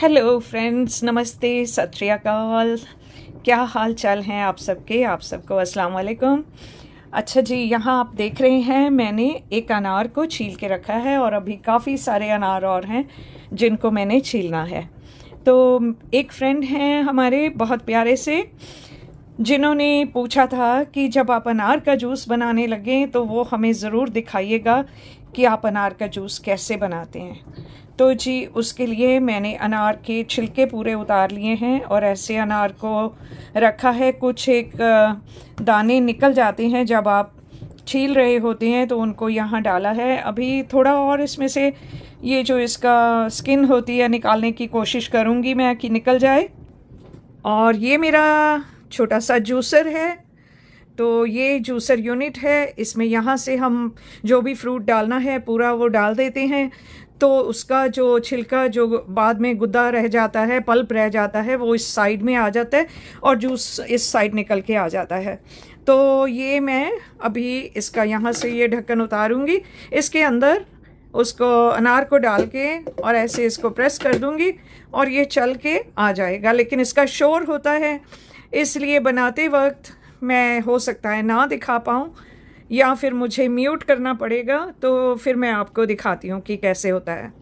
hello friends नमस्ते सत श्रीकाल क्या हाल चाल हैं आप सबके आप सबको अस्सलाम वालेकुम अच्छा जी यहाँ आप देख रहे हैं मैंने एक अनार को छील के रखा है और अभी काफ़ी सारे अनार और हैं जिनको मैंने छीलना है तो एक फ्रेंड हैं हमारे बहुत प्यारे से जिन्होंने पूछा था कि जब आप अनार का जूस बनाने लगें तो वो हमें ज़रूर दिखाइएगा कि आप अनार का जूस कैसे बनाते हैं तो जी उसके लिए मैंने अनार के छिलके पूरे उतार लिए हैं और ऐसे अनार को रखा है कुछ एक दाने निकल जाते हैं जब आप छील रहे होते हैं तो उनको यहाँ डाला है अभी थोड़ा और इसमें से ये जो इसका स्किन होती है निकालने की कोशिश करूँगी मैं कि निकल जाए और ये मेरा छोटा सा जूसर है तो ये जूसर यूनिट है इसमें यहाँ से हम जो भी फ्रूट डालना है पूरा वो डाल देते हैं तो उसका जो छिलका जो बाद में गुद्दा रह जाता है पल्प रह जाता है वो इस साइड में आ जाता है और जूस इस साइड निकल के आ जाता है तो ये मैं अभी इसका यहाँ से ये ढक्कन उतारूँगी इसके अंदर उसको अनार को डाल के और ऐसे इसको प्रेस कर दूँगी और ये चल के आ जाएगा लेकिन इसका शोर होता है इसलिए बनाते वक्त मैं हो सकता है ना दिखा पाऊँ या फिर मुझे म्यूट करना पड़ेगा तो फिर मैं आपको दिखाती हूँ कि कैसे होता है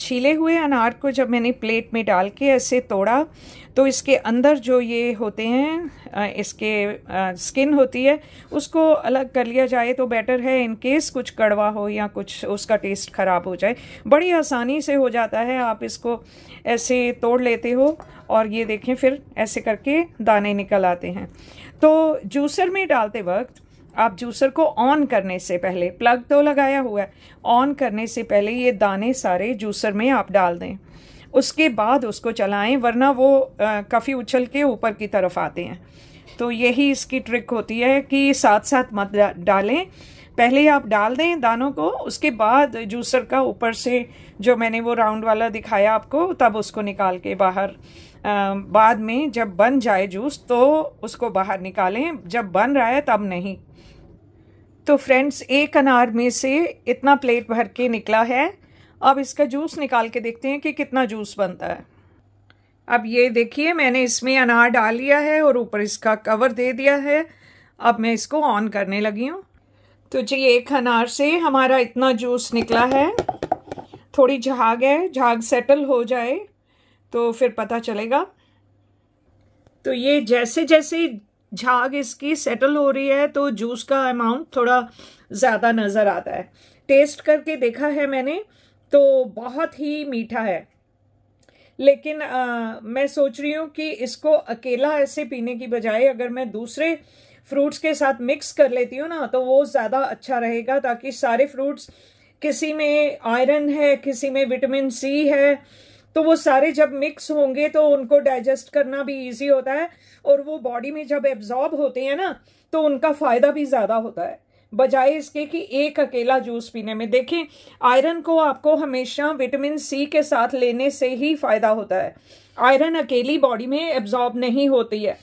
छीले हुए अनार को जब मैंने प्लेट में डाल के ऐसे तोड़ा तो इसके अंदर जो ये होते हैं इसके स्किन होती है उसको अलग कर लिया जाए तो बेटर है इन केस कुछ कड़वा हो या कुछ उसका टेस्ट ख़राब हो जाए बड़ी आसानी से हो जाता है आप इसको ऐसे तोड़ लेते हो और ये देखें फिर ऐसे करके दाने निकल आते हैं तो जूसर में डालते वक्त आप जूसर को ऑन करने से पहले प्लग तो लगाया हुआ है ऑन करने से पहले ये दाने सारे जूसर में आप डाल दें उसके बाद उसको चलाएं वरना वो काफ़ी उछल के ऊपर की तरफ आते हैं तो यही इसकी ट्रिक होती है कि साथ साथ मत डालें पहले आप डाल दें दानों को उसके बाद जूसर का ऊपर से जो मैंने वो राउंड वाला दिखाया आपको तब उसको निकाल के बाहर बाद में जब बन जाए जूस तो उसको बाहर निकालें जब बन रहा है तब नहीं तो फ्रेंड्स एक अनार में से इतना प्लेट भर के निकला है अब इसका जूस निकाल के देखते हैं कि कितना जूस बनता है अब ये देखिए मैंने इसमें अनार डाल लिया है और ऊपर इसका कवर दे दिया है अब मैं इसको ऑन करने लगी हूँ तो जी एक अनार से हमारा इतना जूस निकला है थोड़ी झाग है झाग सेटल हो जाए तो फिर पता चलेगा तो ये जैसे जैसे झाग इसकी सेटल हो रही है तो जूस का अमाउंट थोड़ा ज़्यादा नज़र आता है टेस्ट करके देखा है मैंने तो बहुत ही मीठा है लेकिन आ, मैं सोच रही हूँ कि इसको अकेला ऐसे पीने की बजाय अगर मैं दूसरे फ्रूट्स के साथ मिक्स कर लेती हूँ ना तो वो ज़्यादा अच्छा रहेगा ताकि सारे फ्रूट्स किसी में आयरन है किसी में विटामिन सी है तो वो सारे जब मिक्स होंगे तो उनको डाइजेस्ट करना भी ईजी होता है और वो बॉडी में जब एब्जॉर्ब होते हैं ना तो उनका फ़ायदा भी ज़्यादा होता है बजाय इसके कि एक अकेला जूस पीने में देखें आयरन को आपको हमेशा विटामिन सी के साथ लेने से ही फ़ायदा होता है आयरन अकेली बॉडी में एब्जॉर्ब नहीं होती है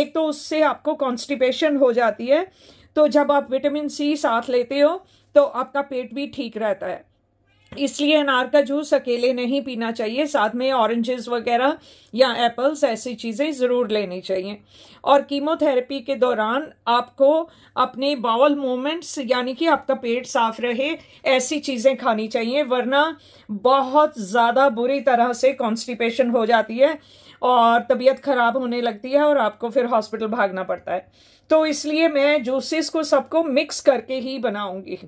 एक तो उससे आपको कॉन्स्टिपेशन हो जाती है तो जब आप विटामिन सी साथ लेते हो तो आपका पेट भी ठीक रहता है इसलिए अनार का जूस अकेले नहीं पीना चाहिए साथ में ऑरेंजेस वगैरह या एप्पल्स ऐसी चीज़ें ज़रूर लेनी चाहिए और कीमोथेरेपी के दौरान आपको अपने बाउल मूवमेंट्स यानी कि आपका पेट साफ रहे ऐसी चीज़ें खानी चाहिए वरना बहुत ज़्यादा बुरी तरह से कॉन्स्टिपेशन हो जाती है और तबीयत ख़राब होने लगती है और आपको फिर हॉस्पिटल भागना पड़ता है तो इसलिए मैं जूसेस को सबको मिक्स करके ही बनाऊंगी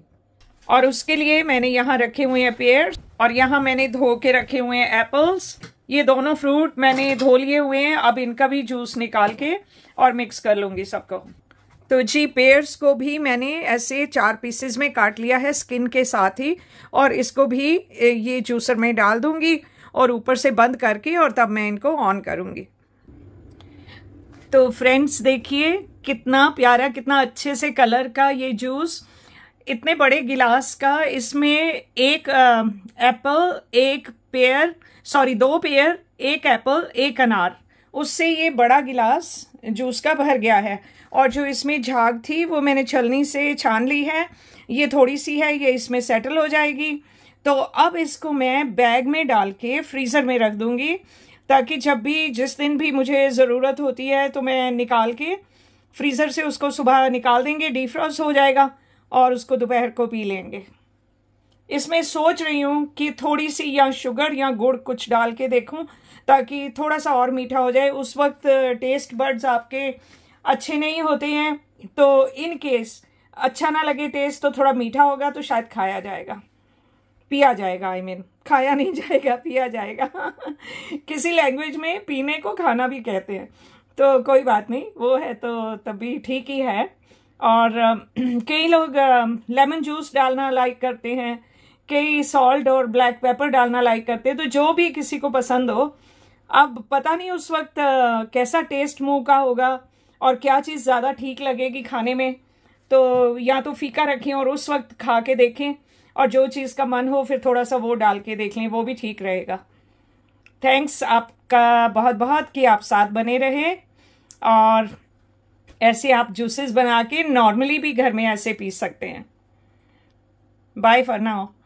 और उसके लिए मैंने यहाँ रखे हुए हैं पेयर और यहाँ मैंने धो के रखे हुए हैं एप्पल्स ये दोनों फ्रूट मैंने धो लिए हुए हैं अब इनका भी जूस निकाल के और मिक्स कर लूँगी सबको तो जी पेयर्स को भी मैंने ऐसे चार पीसेस में काट लिया है स्किन के साथ ही और इसको भी ये जूसर में डाल दूंगी और ऊपर से बंद करके और तब मैं इनको ऑन करूँगी तो फ्रेंड्स देखिए कितना प्यारा कितना अच्छे से कलर का ये जूस इतने बड़े गिलास का इसमें एक एप्पल एक पेयर सॉरी दो पेयर एक एप्पल एक अनार उससे ये बड़ा गिलास जूस का भर गया है और जो इसमें झाग थी वो मैंने छलनी से छान ली है ये थोड़ी सी है ये इसमें सेटल हो जाएगी तो अब इसको मैं बैग में डाल के फ्रीज़र में रख दूँगी ताकि जब भी जिस दिन भी मुझे ज़रूरत होती है तो मैं निकाल के फ्रीज़र से उसको सुबह निकाल देंगे डिफ्रॉस हो जाएगा और उसको दोपहर को पी लेंगे इसमें सोच रही हूँ कि थोड़ी सी या शुगर या गुड़ कुछ डाल के देखूँ ताकि थोड़ा सा और मीठा हो जाए उस वक्त टेस्ट बर्ड्स आपके अच्छे नहीं होते हैं तो इन केस अच्छा ना लगे टेस्ट तो थोड़ा मीठा होगा तो शायद खाया जाएगा पिया जाएगा आई I मीन mean, खाया नहीं जाएगा पिया जाएगा किसी लैंग्वेज में पीने को खाना भी कहते हैं तो कोई बात नहीं वो है तो तभी ठीक ही है और um, कई लोग लेमन um, जूस डालना लाइक करते हैं कई सॉल्ट और ब्लैक पेपर डालना लाइक करते हैं तो जो भी किसी को पसंद हो अब पता नहीं उस वक्त uh, कैसा टेस्ट मुंह का होगा और क्या चीज़ ज़्यादा ठीक लगेगी खाने में तो या तो फीका रखें और उस वक्त खा के देखें और जो चीज़ का मन हो फिर थोड़ा सा वो डाल के देख लें वो भी ठीक रहेगा थैंक्स आपका बहुत बहुत कि आप साथ बने रहे और ऐसे आप जूसेस बना के नॉर्मली भी घर में ऐसे पी सकते हैं बाय फॉर नाउ